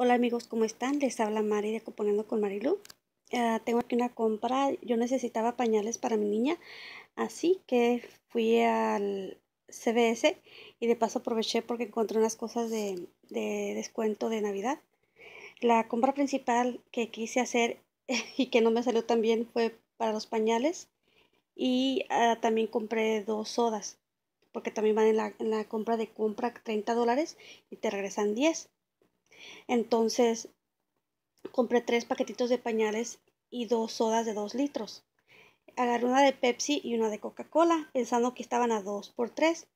Hola amigos, ¿cómo están? Les habla Mari de Componiendo con Marilu. Ah, tengo aquí una compra, yo necesitaba pañales para mi niña, así que fui al CBS y de paso aproveché porque encontré unas cosas de, descuento de Navidad. La compra principal que quise hacer y que no me salió tan bien fue para los pañales y ah, también compré dos sodas porque también van en la, compra de compra 30 dólares y te regresan 10 entonces, compré tres paquetitos de pañales y dos sodas de dos litros. Agarré una de Pepsi y una de Coca-Cola, pensando que estaban a dos por tres.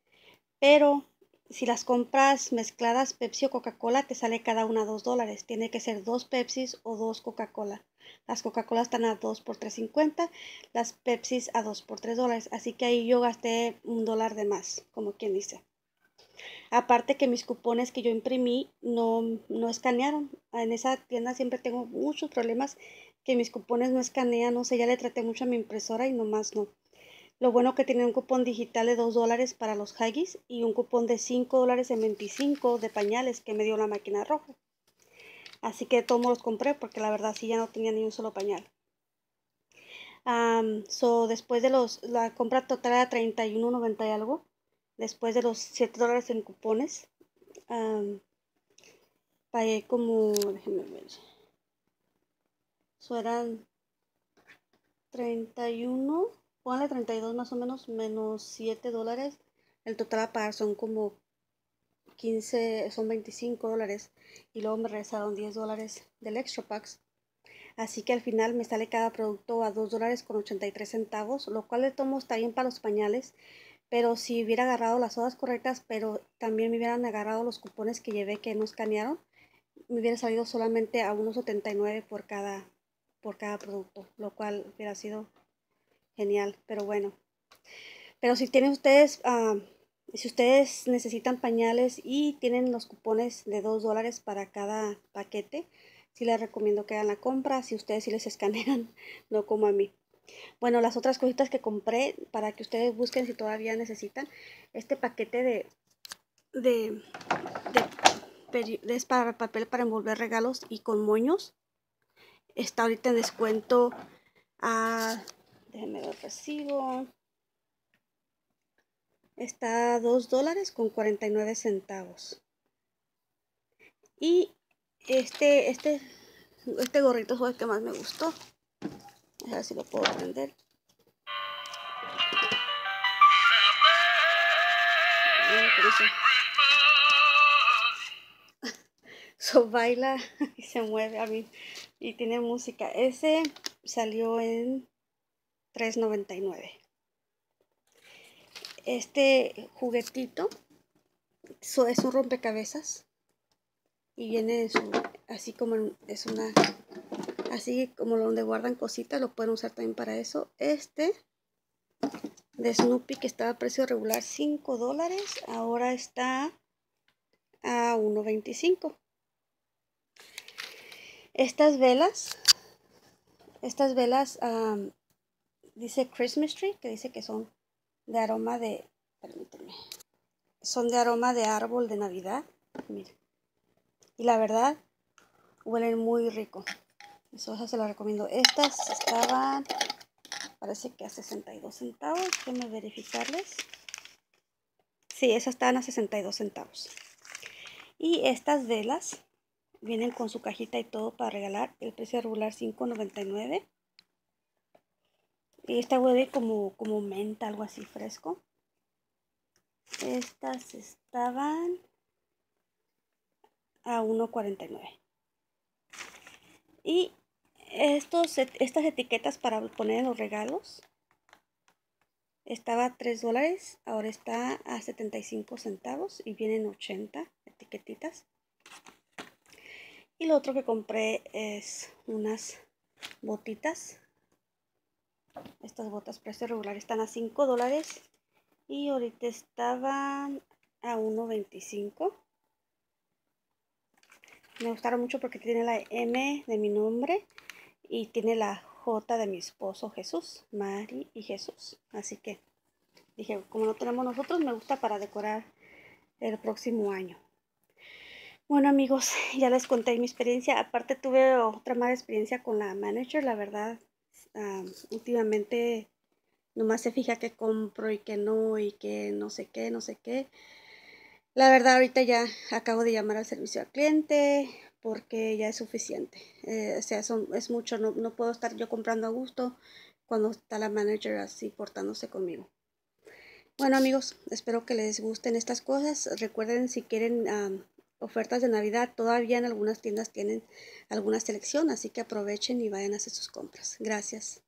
Pero si las compras mezcladas Pepsi o Coca-Cola, te sale cada una dos dólares. Tiene que ser dos Pepsis o dos Coca-Cola. Las Coca-Cola están a 2 por 3.50, las Pepsis a 2 por 3 dólares. Así que ahí yo gasté un dólar de más, como quien dice. Aparte que mis cupones que yo imprimí no, no escanearon. En esa tienda siempre tengo muchos problemas que mis cupones no escanean, no sé, ya le traté mucho a mi impresora y nomás no. Lo bueno que tenía un cupón digital de 2 dólares para los haggis y un cupón de 5 dólares en 25 de pañales que me dio la máquina roja. Así que todos los compré porque la verdad sí ya no tenía ni un solo pañal. so, después de los, la compra total era 31.90 y algo después de los 7 dólares en cupones, pagué como, déjenme ver, eso eran 31, ponle 32 más o menos, menos 7 dólares, el total a pagar son como 15, son 25 dólares y luego me regresaron 10 dólares del extra packs. Así que al final me sale cada producto a 2 dólares con 83 centavos, lo cual le tomo está bien para los pañales, pero si hubiera agarrado las horas correctas, pero también me hubieran agarrado los cupones que llevé que no escanearon, me hubiera salido solamente a 1.79 por cada, por cada producto, lo cual hubiera sido genial, pero bueno. Pero si tienen ustedes, ah, si ustedes necesitan pañales y tienen los cupones de 2 dólares para cada paquete, sí les recomiendo que hagan la compra, si ustedes sí les escanean, no como a mí. Bueno, las otras cositas que compré para que ustedes busquen si todavía necesitan. Este paquete de, de, para papel para envolver regalos y con moños. Está ahorita en descuento a... Déjenme ver recibo. Está a 2 dólares con 49 centavos. Y este, este, este gorrito fue el que más me gustó a ver si lo puedo vender. So baila y se mueve a mí y tiene música. Ese salió en 3.99. Este juguetito es un rompecabezas y viene así como es una así como donde guardan cositas, lo pueden usar también para eso. Este de Snoopy que estaba a precio regular 5 dólares, ahora está a 1.25. Estas velas, estas velas dice Christmas Tree, que dice que son de aroma de, permítanme, son de aroma de árbol de Navidad. Y la verdad, huelen muy rico. Eso, se las recomiendo. Estas estaban, parece que a 62 centavos. Déjenme verificarles. Sí, esas estaban a 62 centavos. Y estas velas vienen con su cajita y todo para regalar. El precio regular $5.99. Y esta huele como, como menta, algo así fresco. Estas estaban a 1.49. Y estas etiquetas para poner en los regalos. Estaba a 3 dólares, ahora está a 75 centavos y vienen 80 etiquetitas. Y lo otro que compré es unas botitas. Estas botas precio regular están a 5 dólares y ahorita estaban a 1.25. Me gustaron mucho porque tiene la M de mi nombre y tiene la J de mi esposo Jesús, Mari y Jesús. Así que dije, como no tenemos nosotros, me gusta para decorar el próximo año. Bueno amigos, ya les conté mi experiencia. Aparte tuve otra mala experiencia con la manager, la verdad. últimamente nomás se fija que compro y que no y que no sé qué, no sé qué. La verdad ahorita ya acabo de llamar al servicio al cliente porque ya es suficiente. Eh, o sea, es mucho, no, puedo estar yo comprando a gusto cuando está la manager así portándose conmigo. Bueno amigos, espero que les gusten estas cosas. Recuerden si quieren ofertas de Navidad, todavía en algunas tiendas tienen alguna selección, así que aprovechen y vayan a hacer sus compras. Gracias.